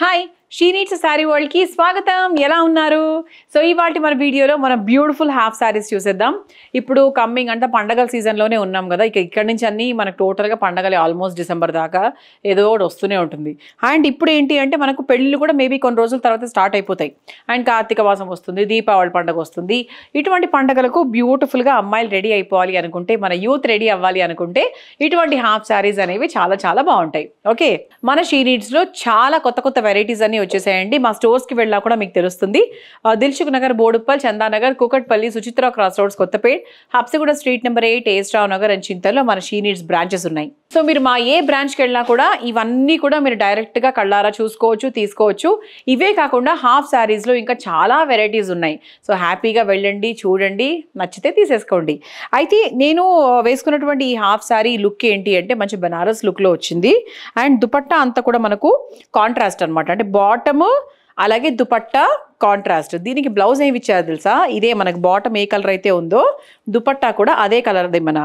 Hi షీనీట్స్ sari వరల్డ్కి స్వాగతం ఎలా ఉన్నారు సో ఇవాటి మన వీడియోలో మనం బ్యూటిఫుల్ హాఫ్ శారీస్ చూసేద్దాం ఇప్పుడు కమ్మింగ్ అంటే పండగల సీజన్లోనే ఉన్నాం కదా ఇక ఇక్కడ నుంచి అన్నీ మనకు టోటల్గా పండగలు ఆల్మోస్ట్ డిసెంబర్ దాకా ఏదో ఒకటి వస్తూనే ఉంటుంది అండ్ ఇప్పుడు ఏంటి అంటే మనకు పెళ్ళిళ్ళు కూడా మేబీ కొన్ని రోజుల తర్వాత స్టార్ట్ అయిపోతాయి అండ్ కార్తీక మాసం వస్తుంది దీపావళి పండుగ వస్తుంది ఇటువంటి పండుగలకు బ్యూటిఫుల్గా అమ్మాయిలు రెడీ అయిపోవాలి అనుకుంటే మన యూత్ రెడీ అవ్వాలి అనుకుంటే ఇటువంటి హాఫ్ శారీస్ అనేవి చాలా చాలా బాగుంటాయి ఓకే మన షీనీట్స్లో చాలా కొత్త కొత్త వెరైటీస్ అన్ని వచ్చేసాయండి మా స్టోర్స్కి వెళ్ళా కూడా మీకు తెలుస్తుంది Dilsukh Nagar Boduppal Chandanagar Kukatpally Suchitra cross roads Kothapet Habsiguda street number eight A S Rao Nagar and చింతల్లో మన షీనీడ్స్ బ్రాంచెస్ ఉన్నాయి సో మీరు మా ఏ బ్రాంచ్కి వెళ్ళినా కూడా ఇవన్నీ కూడా మీరు డైరెక్ట్గా కళ్ళారా చూసుకోవచ్చు తీసుకోవచ్చు ఇవే కాకుండా హాఫ్ శారీస్లో ఇంకా చాలా వెరైటీస్ ఉన్నాయి సో హ్యాపీగా వెళ్ళండి చూడండి నచ్చితే తీసేసుకోండి అయితే నేను వేసుకున్నటువంటి ఈ హాఫ్ శారీ లుక్ ఏంటి అంటే మంచి బనారస్ లుక్లో వచ్చింది అండ్ దుపట్టా అంతా కూడా మనకు కాంట్రాస్ట్ అనమాట అంటే బాటము అలాగే దుపట్టా కాంట్రాస్ట్ దీనికి బ్లౌజ్ ఏమి ఇచ్చారు తెలుసా ఇదే మనకు బాటమ్ ఏ కలర్ అయితే ఉందో దుపట్టా కూడా అదే కలర్ది మన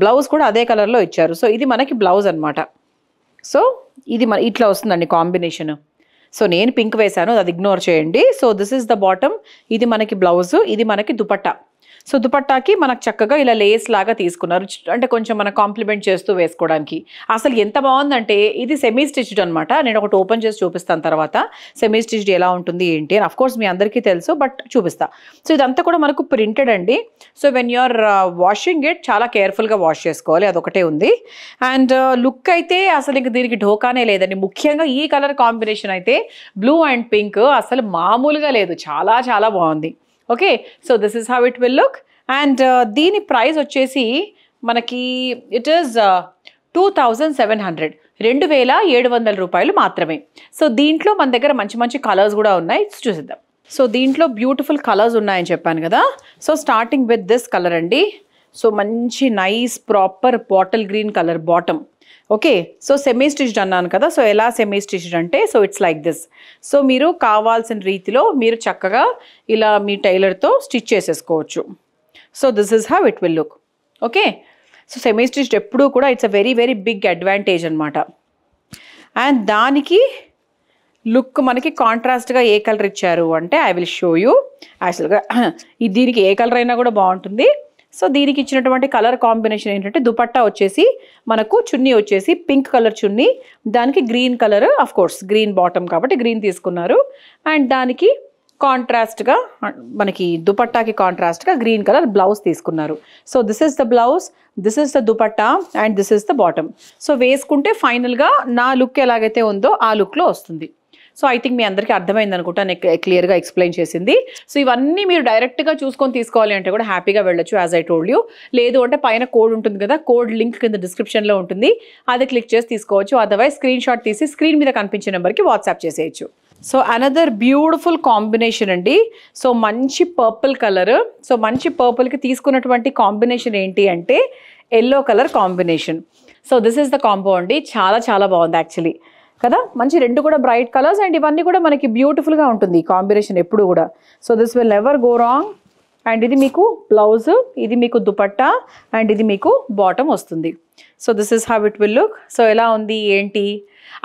బ్లౌజ్ కూడా అదే కలర్లో ఇచ్చారు సో ఇది మనకి బ్లౌజ్ అనమాట సో ఇది మన ఇట్లా వస్తుందండి కాంబినేషను సో నేను పింక్ వేశాను అది ఇగ్నోర్ చేయండి so this is the bottom ఇది మనకి బ్లౌజు ఇది మనకి దుపట్టా సో దుపట్టాకి మనకు చక్కగా ఇలా లేస్ లాగా తీసుకున్నారు అంటే కొంచెం మనకు కాంప్లిమెంట్ చేస్తూ వేసుకోవడానికి అసలు ఎంత బాగుందంటే ఇది సెమీ స్టిచ్డ్ అనమాట నేను ఒకటి ఓపెన్ చేసి చూపిస్తాను తర్వాత సెమీ స్టిచ్డ్ ఎలా ఉంటుంది ఏంటి అని కోర్స్ మీ అందరికీ తెలుసు బట్ చూపిస్తా సో ఇదంతా కూడా మనకు ప్రింటెడ్ అండి so when you are washing it చాలా కేర్ఫుల్గా వాష్ చేసుకోవాలి అదొకటే ఉంది అండ్ లుక్ uh, అయితే అసలు ఇంక దీనికి ఢోకానే లేదండి ముఖ్యంగా ఈ కలర్ కాంబినేషన్ అయితే బ్లూ అండ్ పింక్ అసలు మామూలుగా లేదు చాలా చాలా బాగుంది okay so this is how it will look and దీని ప్రైస్ వచ్చేసి మనకి it is two thousand seven hundred రెండు వేల ఏడు వందల రూపాయలు మాత్రమే సో దీంట్లో మన దగ్గర మంచి మంచి కలర్స్ కూడా ఉన్నాయి చూసిద్దాం సో దీంట్లో బ్యూటిఫుల్ కలర్స్ ఉన్నాయని చెప్పాను కదా so starting with this colour అండి సో మంచి nice proper bottle green colour bottom okay so semi stitched అన్నాను కదా సో ఎలా సెమీ స్టిచ్డ్ అంటే so it's like this so మీరు కావాల్సిన రీతిలో మీరు చక్కగా ఇలా మీ టైలర్తో స్టిచ్ చేసేసుకోవచ్చు so this is have it will look okay so semi stitched ఎప్పుడూ కూడా it's a very very big advantage అనమాట అండ్ దానికి లుక్ మనకి కాంట్రాస్ట్గా ఏ కలర్ ఇచ్చారు అంటే ఐ విల్ షో యూ యాక్చువల్గా దీనికి ఏ కలర్ అయినా కూడా బాగుంటుంది సో దీనికి ఇచ్చినటువంటి కలర్ కాంబినేషన్ ఏంటంటే దుపట్టా వచ్చేసి మనకు చున్నీ వచ్చేసి పింక్ కలర్ చున్నీ దానికి green colour of course green bottom కాబట్టి గ్రీన్ తీసుకున్నారు అండ్ దానికి కాంట్రాస్ట్గా మనకి దుపట్టాకి కాంట్రాస్ట్గా గ్రీన్ కలర్ బ్లౌజ్ తీసుకున్నారు so this is the blouse this is the dupatta and this is the bottom so వేసుకుంటే ఫైనల్గా నా లుక్ ఎలాగైతే ఉందో ఆ లుక్లో వస్తుంది సో ఐ థింక్ మీ అందరికీ అర్థమైంది అనుకుంటా నేను క్లియర్గా ఎక్స్ప్లెయిన్ చేసింది సో ఇవన్నీ మీరు డైరెక్ట్గా చూసుకొని తీసుకోవాలి అంటే కూడా హ్యాపీగా వెళ్ళొచ్చు యాజ్ ఐ టోల్డ్ యూ లేదు అంటే పైన కోడ్ ఉంటుంది కదా కోడ్ లింక్ కింద డిస్క్రిప్షన్లో ఉంటుంది అది క్లిక్ చేసి తీసుకోవచ్చు అదర్వైజ్ స్క్రీన్ షాట్ తీసి స్క్రీన్ మీద కనిపించే నెంబర్కి వాట్సాప్ చేసేయచ్చు సో అనదర్ బ్యూటిఫుల్ కాంబినేషన్ అండి సో మంచి పర్పుల్ కలర్ సో మంచి పర్పుల్కి తీసుకున్నటువంటి కాంబినేషన్ ఏంటి అంటే yellow colour combination so this is the combo అండి చాలా చాలా బాగుంది యాక్చువల్లీ కదా మంచి రెండు కూడా బ్రైట్ కలర్స్ అండ్ ఇవన్నీ కూడా మనకి బ్యూటిఫుల్గా ఉంటుంది కాంబినేషన్ ఎప్పుడు కూడా so this will ever go wrong and ఇది మీకు బ్లౌజ్ ఇది మీకు దుపట్టా అండ్ ఇది మీకు బాటమ్ వస్తుంది so this is have it will look so ఎలా ఉంది ఏంటి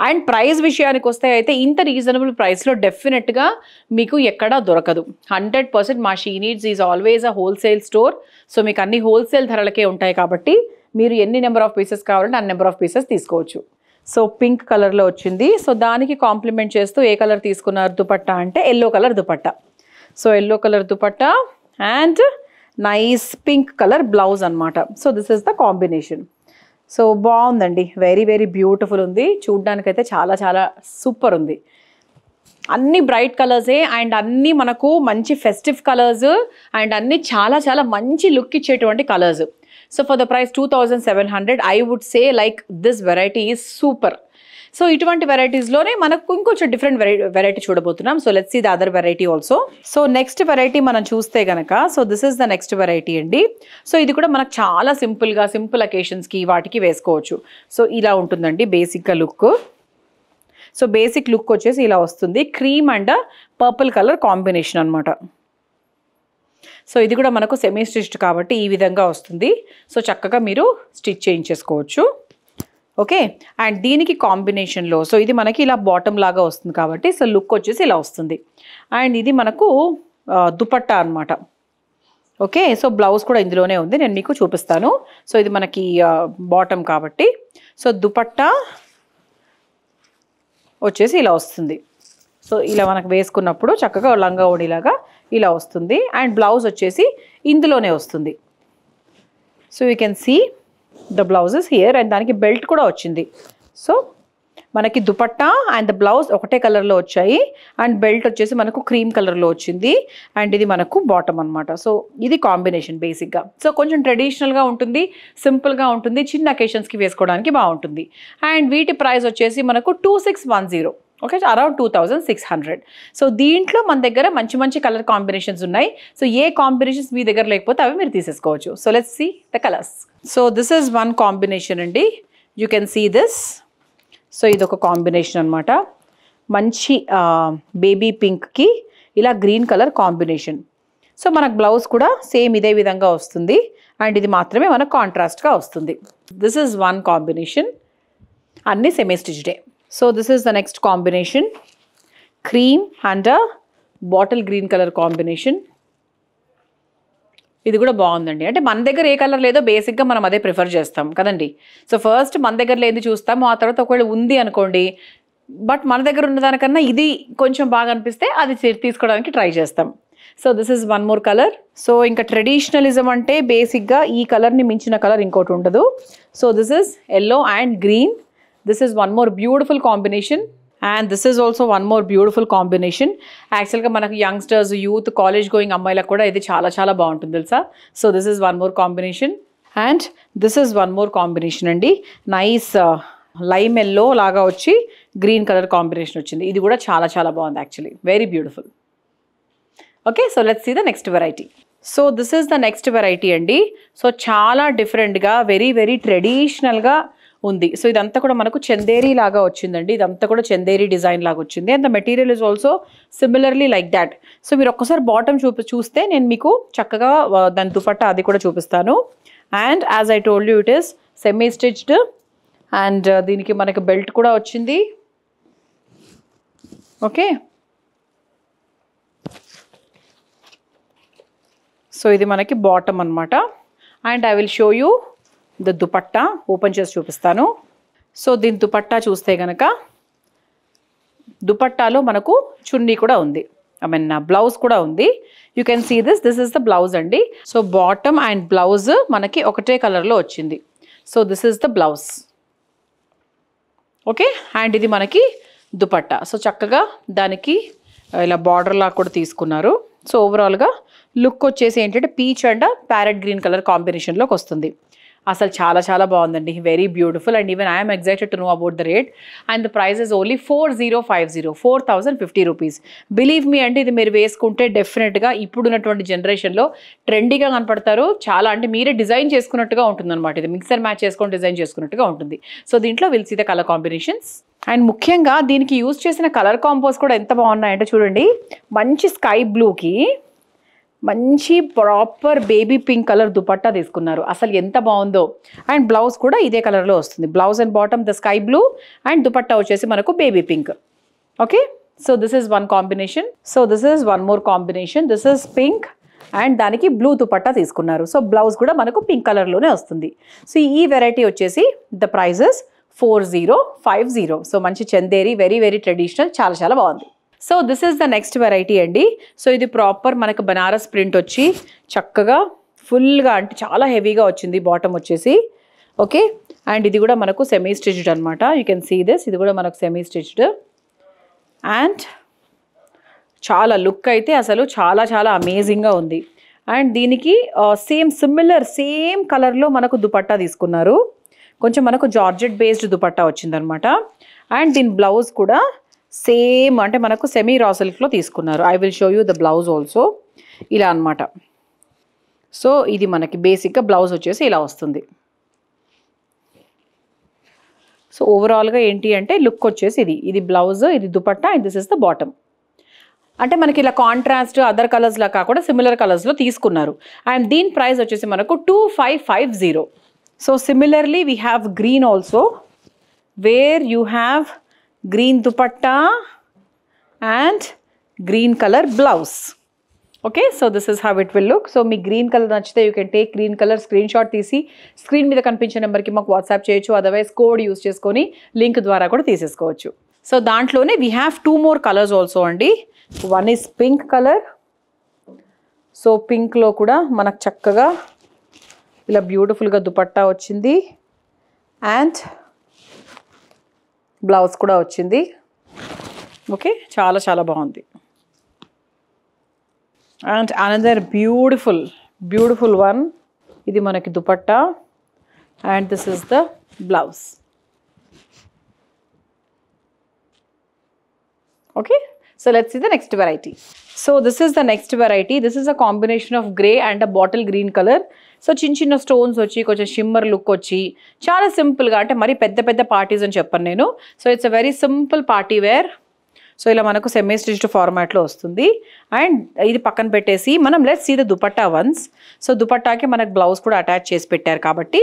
అండ్ ప్రైస్ విషయానికి వస్తే అయితే ఇంత రీజనబుల్ ప్రైస్లో డెఫినెట్గా మీకు ఎక్కడా దొరకదు హండ్రెడ్ పర్సెంట్ మా She Needs is always a wholesale store so మీకు అన్ని హోల్సేల్ ధరలకే ఉంటాయి కాబట్టి మీరు ఎన్ని నెంబర్ ఆఫ్ పీసెస్ కావాలంటే అన్ని నెంబర్ ఆఫ్ పీసెస్ తీసుకోవచ్చు సో పింక్ కలర్లో వచ్చింది సో దానికి కాంప్లిమెంట్ చేస్తూ ఏ కలర్ తీసుకున్నారు దుపట్టా అంటే yellow colour dupatta so yellow colour dupatta and nice pink colour blouse అనమాట so this is the combination so బాగుందండి వెరీ వెరీ బ్యూటిఫుల్ ఉంది చూడ్డానికైతే చాలా చాలా సూపర్ ఉంది అన్ని బ్రైట్ కలర్సే అండ్ అన్నీ మనకు మంచి ఫెస్టివ్ కలర్స్ అండ్ అన్నీ చాలా చాలా మంచి లుక్ ఇచ్చేటువంటి colours so for the price two thousand seven hundred I would say like this variety is super so ఇటువంటి వెరైటీస్లోనే మనకు ఇంకొంచెం డిఫరెంట్ వెరై వెరైటీ చూడబోతున్నాం so let's see the other variety also so next variety మనం చూస్తే కనుక so this is the next variety అండి సో ఇది కూడా మనకు చాలా సింపుల్గా సింపుల్ అకేషన్స్కి వాటికి వేసుకోవచ్చు సో ఇలా ఉంటుందండి బేసిక్గా లుక్ సో బేసిక్ లుక్ వచ్చేసి ఇలా వస్తుంది cream and purple colour combination అనమాట సో ఇది కూడా మనకు సెమీ స్టిచ్డ్ కాబట్టి ఈ విధంగా వస్తుంది సో చక్కగా మీరు స్టిచ్ చేయించేసుకోవచ్చు ఓకే అండ్ దీనికి కాంబినేషన్లో సో ఇది మనకి ఇలా బాటమ్ లాగా వస్తుంది కాబట్టి సో లుక్ వచ్చేసి ఇలా వస్తుంది అండ్ ఇది మనకు దుపట్టా అనమాట ఓకే సో బ్లౌజ్ కూడా ఇందులోనే ఉంది నేను మీకు చూపిస్తాను సో ఇది మనకి బాటమ్ కాబట్టి సో దుపట్టా వచ్చేసి ఇలా వస్తుంది సో ఇలా మనకు వేసుకున్నప్పుడు చక్కగా లంగా ఓడిలాగా ఇలా వస్తుంది అండ్ బ్లౌజ్ వచ్చేసి ఇందులోనే వస్తుంది so you can see the blouses here and దానికి బెల్ట్ కూడా వచ్చింది సో మనకి దుపట్టా అండ్ ద బ్లౌజ్ ఒకటే కలర్లో వచ్చాయి అండ్ బెల్ట్ వచ్చేసి మనకు క్రీమ్ కలర్లో వచ్చింది అండ్ ఇది మనకు బాటమ్ అనమాట సో ఇది కాంబినేషన్ బేసిక్గా సో కొంచెం ట్రెడిషనల్గా ఉంటుంది సింపుల్గా ఉంటుంది చిన్న అకేషన్స్కి వేసుకోవడానికి బాగుంటుంది అండ్ వీటి ప్రైస్ వచ్చేసి మనకు two six one zero okay around two thousand six hundred so దీంట్లో మన దగ్గర మంచి మంచి కలర్ కాంబినేషన్స్ ఉన్నాయి సో ఏ కాంబినేషన్స్ మీ దగ్గర లేకపోతే అవి మీరు తీసేసుకోవచ్చు so let see the colours so this is one combination అండి you can see this so ఇది ఒక కాంబినేషన్ అనమాట మంచి బేబీ పింక్కి ఇలా గ్రీన్ కలర్ కాంబినేషన్ సో మనకు బ్లౌజ్ కూడా సేమ్ ఇదే విధంగా వస్తుంది అండ్ ఇది మాత్రమే మనకు కాంట్రాస్ట్గా వస్తుంది దిస్ ఈజ్ వన్ కాంబినేషన్ అన్నీ సెమీ స్టిచ్డే so this is the next combination cream and bottle green colour combination ఇది కూడా బాగుందండి అంటే మన దగ్గర ఏ కలర్ లేదో బేసిక్గా మనం అదే ప్రిఫర్ చేస్తాం కదండి సో ఫస్ట్ మన దగ్గర లేని చూస్తాము ఆ తర్వాత ఒకవేళ ఉంది అనుకోండి బట్ మన దగ్గర ఉన్న దానికన్నా ఇది కొంచెం బాగా అనిపిస్తే అది తీసుకోవడానికి ట్రై చేస్తాం so this is one more colour so ఇంకా ట్రెడిషనలిజం అంటే బేసిక్గా ఈ కలర్ని మించిన కలర్ ఇంకోటి ఉండదు so this is yellow and green this is one more beautiful combination and this is also one more beautiful combination యాక్చువల్గా మనకు యంగ్స్టర్స్ యూత్ కాలేజ్ గోయింగ్ అమ్మాయిలకు కూడా ఇది చాలా చాలా బాగుంటుంది తెలుసా so this is one more combination and this is one more combination అండి నైస్ లైమ్ ఎల్లో లాగా వచ్చి గ్రీన్ కలర్ కాంబినేషన్ వచ్చింది ఇది కూడా చాలా చాలా బాగుంది actually very beautiful okay so let's see the next variety so this is the next variety అండి సో చాలా డిఫరెంట్గా వెరీ వెరీ ట్రెడిషనల్గా ఉంది సో ఇదంతా కూడా మనకు చందేరి లాగా వచ్చిందండి ఇదంతా కూడా చందేరి డిజైన్ లాగా వచ్చింది and the material is also similarly like that so మీరు ఒక్కసారి బాటమ్ చూపి చూస్తే నేను మీకు చక్కగా దాని దుపట్టా అది కూడా చూపిస్తాను and as I told you it is semi stitched and దీనికి మనకి బెల్ట్ కూడా వచ్చింది ఓకే సో ఇది మనకి బాటమ్ అనమాట and I will show you the dupatta open చేసి చూపిస్తాను సో దీని దుపట్టా చూస్తే కనుక దుపట్టాలో మనకు చున్నీ కూడా ఉంది ఐ మీన్ బ్లౌజ్ కూడా ఉంది you can see this this is the blouse అండి సో బాటమ్ అండ్ బ్లౌజ్ మనకి ఒకటే కలర్లో వచ్చింది so this is the blouse okay and ఇది మనకి దుపట్టా సో చక్కగా దానికి ఇలా బార్డర్లా కూడా తీసుకున్నారు సో ఓవరాల్గా లుక్ వచ్చేసి ఏంటంటే peach and parrot green colour కాంబినేషన్లోకి వస్తుంది అసలు చాలా చాలా బాగుందండి very beautiful and even I'm excited to know about the rate and the price is only four zero five zero four thousand fifty rupees believe me అంటే ఇది మీరు వేసుకుంటే డెఫినెట్గా ఇప్పుడున్నటువంటి జనరేషన్లో ట్రెండీగా కనపడతారు చాలా అంటే మీరే డిజైన్ చేసుకున్నట్టుగా ఉంటుంది అనమాట ఇది మిక్సర్ మ్యాచ్ చేసుకొని డిజైన్ చేసుకున్నట్టుగా ఉంటుంది సో దీంట్లో విల్స్ ద కలర్ కాంబినేషన్స్ అండ్ ముఖ్యంగా దీనికి యూజ్ చేసిన కలర్ కాంబోస్ కూడా ఎంత బాగున్నాయంటే చూడండి మంచి స్కై బ్లూకి మంచి proper baby pink colour dupatta తీసుకున్నారు అసలు ఎంత బాగుందో అండ్ బ్లౌజ్ కూడా ఇదే కలర్లో వస్తుంది blouse and bottom the sky blue and dupatta వచ్చేసి మనకు baby pink okay so this is one combination so this is one more combination this is pink and దానికి బ్లూ దుపట్టా తీసుకున్నారు సో బ్లౌజ్ కూడా మనకు పింక్ కలర్లోనే వస్తుంది సో ఈ వెరైటీ వచ్చేసి the prices four zero five zero so మంచి Chanderi very very traditional చాలా చాలా బాగుంది so this is the next variety అండి సో ఇది ప్రాపర్ మనకు బనారస్ ప్రింట్ వచ్చి చక్కగా ఫుల్గా అంటే చాలా హెవీగా వచ్చింది బాటమ్ వచ్చేసి ఓకే అండ్ ఇది కూడా మనకు సెమీ స్టిచ్డ్ అనమాట యూ కెన్ సీ దిస్ ఇది కూడా మనకు సెమీ స్టిచ్డ్ అండ్ చాలా లుక్ అయితే అసలు చాలా చాలా అమేజింగ్గా ఉంది అండ్ దీనికి సేమ్ సిమిలర్ సేమ్ కలర్లో మనకు దుపట్టా తీసుకున్నారు కొంచెం మనకు జార్జెట్ బేస్డ్ దుపట్టా వచ్చిందనమాట అండ్ దీని బ్లౌజ్ కూడా సేమ్ అంటే మనకు సెమీ రా సిల్క్లో తీసుకున్నారు I will show you the blouse also ఇలా అనమాట సో ఇది మనకి బేసిక్గా బ్లౌజ్ వచ్చేసి ఇలా వస్తుంది సో ఓవరాల్గా ఏంటి అంటే లుక్ వచ్చేసి ఇది ఇది బ్లౌజ్ ఇది dupatta and this is the bottom అంటే మనకి ఇలా కాంట్రాస్ట్ అదర్ కలర్స్లో కాకుండా సిమిలర్ కలర్స్లో తీసుకున్నారు అండ్ దీని ప్రైస్ వచ్చేసి మనకు two five five zero so similarly we have green also where you have green dupatta and green colour blouse okay so this is have it will look so మీ green colour నచ్చితే you can take green colour screenshot తీసి screen మీద కనిపించే నెంబర్కి మాకు WhatsApp చేయొచ్చు otherwise code use చేసుకొని link ద్వారా కూడా తీసేసుకోవచ్చు సో దాంట్లోనే we have two more colours also అండి one is pink colour so పింక్లో కూడా మనకు చక్కగా ఇలా బ్యూటిఫుల్గా దుపట్టా వచ్చింది అండ్ బ్లౌజ్ కూడా వచ్చింది ఓకే చాలా చాలా బాగుంది and another beautiful beautiful one ఇది మనకి dupatta and this is the blouse okay So let's see the next variety. So this is the next variety. This is a combination of grey and a bottle green color. So చిన్న చిన్న stones వచ్చి కొంచెం shimmer look వచ్చి చాలా సింపుల్గా అంటే మరి పెద్ద పెద్ద పార్టీస్ అని చెప్పాను నేను so it's a very simple party wear so ఇలా మనకు సెమీ స్టిచ్డ్ ఫార్మాట్లో వస్తుంది అండ్ ఇది పక్కన పెట్టేసి మనం let's see the dupatta ones so దుపట్టాకి మనకు బ్లౌజ్ కూడా అటాచ్ చేసి పెట్టారు కాబట్టి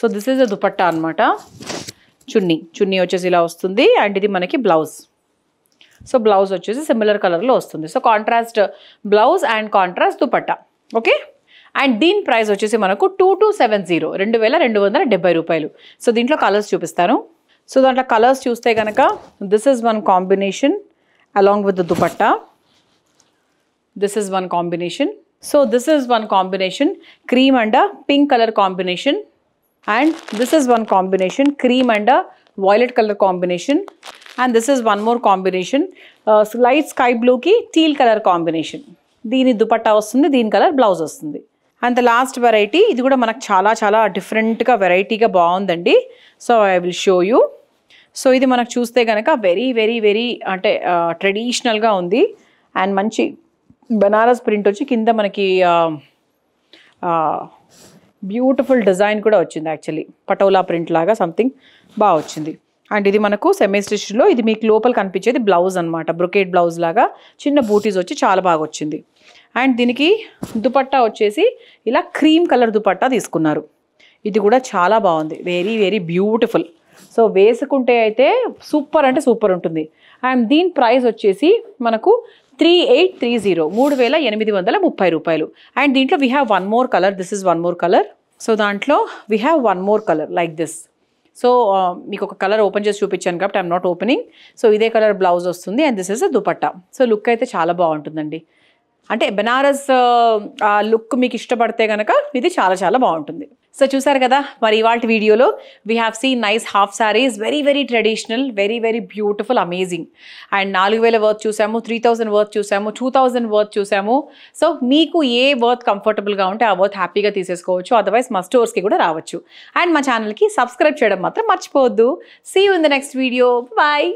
so this is a dupatta అనమాట చున్నీ చున్నీ వచ్చేసి ఇలా వస్తుంది అండ్ ఇది మనకి బ్లౌజ్ సో బ్లౌజ్ వచ్చేసి సిమిలర్ కలర్లో వస్తుంది so contrast blouse and contrast dupatta okay and దీని ప్రైస్ వచ్చేసి మనకు టూ టూ సెవెన్ జీరో రెండు వేల రెండు వందల డెబ్బై రూపాయలు సో దీంట్లో కలర్స్ చూపిస్తాను సో దాంట్లో కలర్స్ చూస్తే కనుక this is one combination along with dupatta this is one combination so this is one combination cream and pink colour combination and this is one combination cream and violet colour combination and this is one more combination uh, sky బ్లూకి blue colour combination దీని దుపట్టా వస్తుంది దీని colour blouse వస్తుంది and the last variety ఇది కూడా మనకు చాలా చాలా డిఫరెంట్గా వెరైటీగా బాగుందండి so I will show you so ఇది మనకు చూస్తే కనుక వెరీ వెరీ వెరీ అంటే ట్రెడిషనల్గా ఉంది అండ్ మంచి బనారస్ ప్రింట్ వచ్చి కింద మనకి బ్యూటిఫుల్ డిజైన్ కూడా వచ్చింది యాక్చువల్లీ పటోలా ప్రింట్ లాగా సంథింగ్ బాగా వచ్చింది అండ్ ఇది మనకు సెమీ స్టిచ్లో ఇది మీకు లోపల కనిపించేది బ్లౌజ్ అనమాట బ్రొకేట్ బ్లౌజ్ లాగా చిన్న బూటీస్ వచ్చి చాలా బాగా వచ్చింది అండ్ దీనికి దుపట్టా వచ్చేసి ఇలా క్రీమ్ కలర్ దుపట్టా తీసుకున్నారు ఇది కూడా చాలా బాగుంది వెరీ వెరీ బ్యూటిఫుల్ సో వేసుకుంటే అయితే సూపర్ అంటే సూపర్ ఉంటుంది అండ్ దీని ప్రైస్ వచ్చేసి మనకు త్రీ ఎయిట్ త్రీ జీరో మూడు వేల ఎనిమిది వందల ముప్పై రూపాయలు అండ్ దీంట్లో we have one more colour this is one more colour so దాంట్లో we have one more colour like this so మీకు ఒక కలర్ ఓపెన్ చేసి చూపించాను కాబట్టి ఐఎమ్ నాట్ ఓపెనింగ్ సో ఇదే కలర్ బ్లౌజ్ వస్తుంది and this is a dupatta so look అయితే చాలా బాగుంటుందండి అంటే బెనారస్ లుక్ uh, మీకు ఇష్టపడితే కనుక ఇది చాలా చాలా బాగుంటుంది సో చూసారు కదా మరి ఇవాళ వీడియోలో we have seen nice half saris very very traditional very very beautiful amazing and నాలుగు వేల వర్త్ చూసాము త్రీ థౌసండ్ వర్త్ చూసాము టూ థౌసండ్ వర్త్ చూసాము సో మీకు ఏ వర్త్ కంఫర్టబుల్గా ఉంటే ఆ వర్త్ హ్యాపీగా తీసేసుకోవచ్చు అదర్వైజ్ మా స్టోర్స్కి కూడా రావచ్చు అండ్ మా ఛానల్కి సబ్స్క్రైబ్ చేయడం మాత్రం మర్చిపోవద్దు see you in the next video bye